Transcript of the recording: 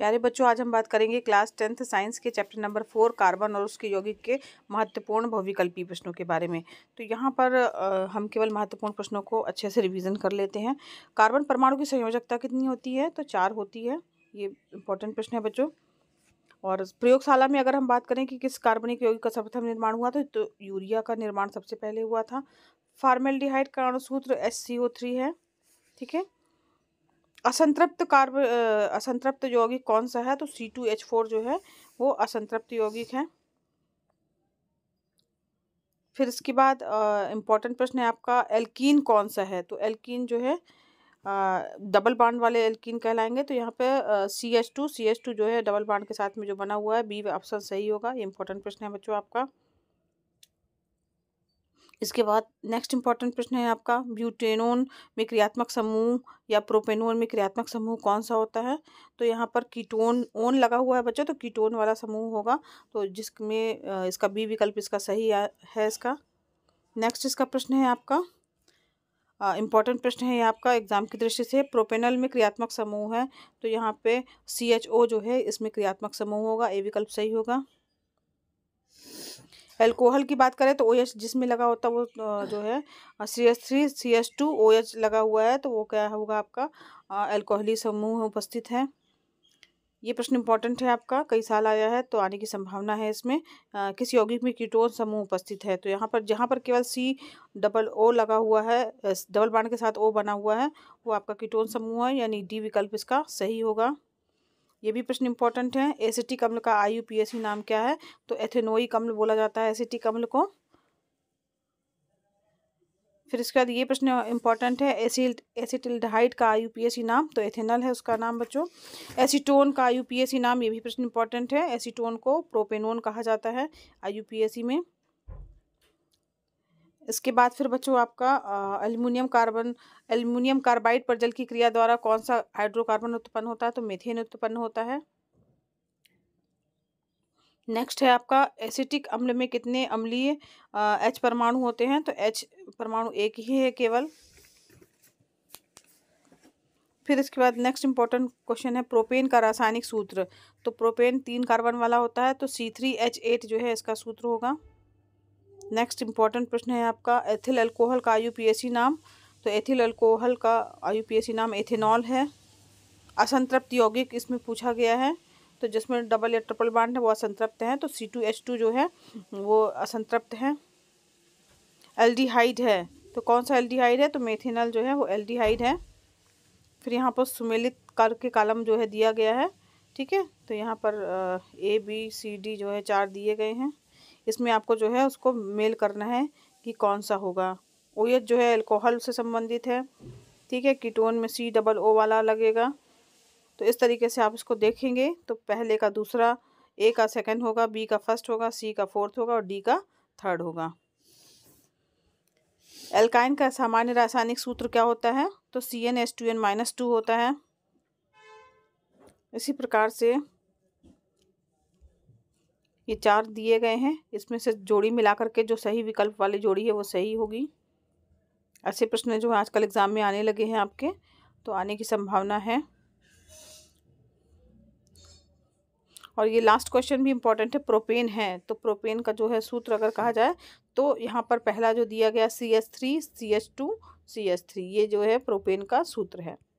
प्यारे बच्चों आज हम बात करेंगे क्लास टेंथ साइंस के चैप्टर नंबर फोर कार्बन और उसके यौगिक के महत्वपूर्ण बहुविकल्पी प्रश्नों के बारे में तो यहाँ पर हम केवल महत्वपूर्ण प्रश्नों को अच्छे से रिवीजन कर लेते हैं कार्बन परमाणु की संयोजकता कितनी होती है तो चार होती है ये इंपॉर्टेंट प्रश्न है बच्चों और प्रयोगशाला में अगर हम बात करें कि किस कार्बनिक यौगिक का सर्वप्रथम निर्माण हुआ था तो यूरिया का निर्माण सबसे पहले हुआ था फार्मेल का अणुसूत्र एस है ठीक है असंतृप्त कार्ब असंतृप्त यौगिक कौन सा है तो सी टू एच फोर जो है वो असंतृप्त यौगिक है फिर इसके बाद इम्पोर्टेंट प्रश्न है आपका एल्कीन कौन सा है तो एल्कीन जो है डबल बाड वाले एल्कीन कहलाएंगे तो यहाँ पे C H two C H two जो है डबल बाड के साथ में जो बना हुआ है बी ऑप्शन सही होगा ये इंपॉर्टेंट प्रश्न है बच्चों आपका इसके बाद नेक्स्ट इंपॉर्टेंट प्रश्न है आपका ब्यूटेनोन में क्रियात्मक समूह या प्रोपेनोन में क्रियात्मक समूह कौन सा होता है तो यहाँ पर कीटोन ओन लगा हुआ है बच्चों तो कीटोन वाला समूह होगा तो जिसमें इसका बी विकल्प इसका सही है इसका नेक्स्ट इसका प्रश्न है आपका इम्पॉर्टेंट प्रश्न है आपका एग्जाम की दृष्टि से प्रोपेनल में क्रियात्मक समूह है तो यहाँ पे सी एच ओ जो है इसमें क्रियात्मक समूह होगा ए विकल्प सही होगा एल्कोहल की बात करें तो ओ OH जिसमें लगा होता है वो जो है C S three C S two O H लगा हुआ है तो वो क्या होगा आपका एल्कोहली समूह उपस्थित है ये प्रश्न इंपॉर्टेंट है आपका कई साल आया है तो आने की संभावना है इसमें आ, किस यौगिक में कीटोन समूह उपस्थित है तो यहाँ पर जहाँ पर केवल सी डबल ओ लगा हुआ है डबल बाण के साथ ओ बना हुआ है वो आपका कीटोन समूह है यानी डी विकल्प इसका सही होगा ये भी प्रश्न इंपॉर्टेंट है एसिटिक अम्ल का आई नाम क्या है तो एथेनोइक अम्ल बोला जाता है एसिटिक अम्ल को फिर इसके बाद ये प्रश्न इंपॉर्टेंट है एसिल एसिटिल्डहाइड का आई नाम तो एथेनल है उसका नाम बच्चों एसीटोन का आई नाम ये भी प्रश्न इंपॉर्टेंट है एसीटोन को प्रोपेनोन कहा जाता है आई में इसके बाद फिर बच्चों आपका एल्यूमिनियम कार्बन एल्यूमिनियम कार्बाइड पर जल की क्रिया द्वारा कौन सा हाइड्रोकार्बन उत्पन्न होता है तो मेथेन उत्पन्न होता है नेक्स्ट है आपका एसिटिक अम्ल में कितने अम्लीय एच परमाणु होते हैं तो एच परमाणु एक ही है केवल फिर इसके बाद नेक्स्ट इंपॉर्टेंट क्वेश्चन है प्रोपेन का रासायनिक सूत्र तो प्रोपेन तीन कार्बन वाला होता है तो सी थ्री एच एट जो है इसका सूत्र होगा नेक्स्ट इंपॉर्टेंट प्रश्न है आपका एथिल अल्कोहल का आईयूपीएसी नाम तो एथिल अल्कोहल का आईयूपीएसी नाम एथेनॉल है असंतृप्त यौगिक इसमें पूछा गया है तो जिसमें डबल या ट्रिपल बाड है वो असंतृप्त हैं तो सी टू एच टू जो है वो असंतृप्त है एल्डिहाइड है तो कौन सा एल्डिहाइड है तो मेथेनल जो है वो एल्डिहाइड है फिर यहाँ पर सुमेलित कर के कालम जो है दिया गया है ठीक है तो यहाँ पर ए बी सी डी जो है चार दिए गए हैं इसमें आपको जो है उसको मेल करना है कि कौन सा होगा एच जो है अल्कोहल से संबंधित है ठीक है कीटोन में सी डबल ओ वाला लगेगा तो इस तरीके से आप इसको देखेंगे तो पहले का दूसरा ए का सेकंड होगा बी का फर्स्ट होगा सी का फोर्थ होगा और डी का थर्ड होगा एल्काइन का सामान्य रासायनिक सूत्र क्या होता है तो C N S two N minus two होता है इसी प्रकार से ये चार दिए गए हैं इसमें से जोड़ी मिला करके जो सही विकल्प वाली जोड़ी है वो सही होगी ऐसे प्रश्न जो आजकल एग्ज़ाम में आने लगे हैं आपके तो आने की संभावना है और ये लास्ट क्वेश्चन भी इम्पॉर्टेंट है प्रोपेन है तो प्रोपेन का जो है सूत्र अगर कहा जाए तो यहाँ पर पहला जो दिया गया C S three C S two C S three ये जो है प्रोपेन का सूत्र है